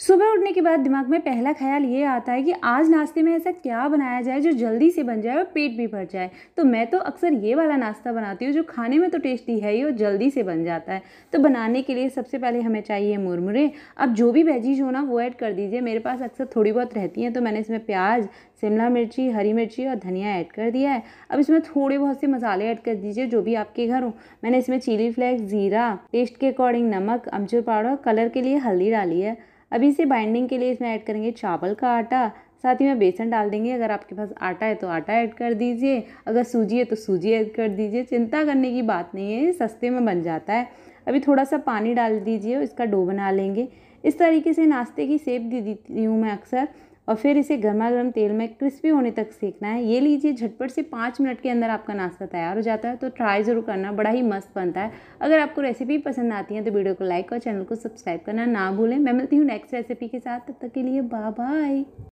सुबह उठने के बाद दिमाग में पहला ख्याल ये आता है कि आज नाश्ते में ऐसा क्या बनाया जाए जो जल्दी से बन जाए और पेट भी भर जाए तो मैं तो अक्सर ये वाला नाश्ता बनाती हूँ जो खाने में तो टेस्टी है ही और जल्दी से बन जाता है तो बनाने के लिए सबसे पहले हमें चाहिए मुरमुरे अब जो भी वेजीज हो ना वो ऐड कर दीजिए मेरे पास अक्सर थोड़ी बहुत रहती हैं तो मैंने इसमें प्याज शिमला मिर्ची हरी मिर्ची और धनिया ऐड कर दिया है अब इसमें थोड़े बहुत से मसाले ऐड कर दीजिए जो भी आपके घर हो मैंने इसमें चिली फ्लेक्स ज़ीरा टेस्ट के अकॉर्डिंग नमक अमचूर पाउडर कलर के लिए हल्दी डाली है अभी इसे बाइंडिंग के लिए इसमें ऐड करेंगे चावल का आटा साथ ही में बेसन डाल देंगे अगर आपके पास आटा है तो आटा ऐड कर दीजिए अगर सूजी है तो सूजी ऐड कर दीजिए चिंता करने की बात नहीं है सस्ते में बन जाता है अभी थोड़ा सा पानी डाल दीजिए और इसका डो बना लेंगे इस तरीके से नाश्ते की सेप दे देती हूँ मैं अक्सर और फिर इसे गर्मा गर्म तेल में क्रिस्पी होने तक सेकना है ये लीजिए झटपट से पाँच मिनट के अंदर आपका नाश्ता तैयार हो जाता है तो ट्राई ज़रूर करना बड़ा ही मस्त बनता है अगर आपको रेसिपी पसंद आती है तो वीडियो को लाइक और चैनल को सब्सक्राइब करना ना भूलें मैं मिलती हूँ नेक्स्ट रेसिपी के साथ तब तक के लिए बाय बाय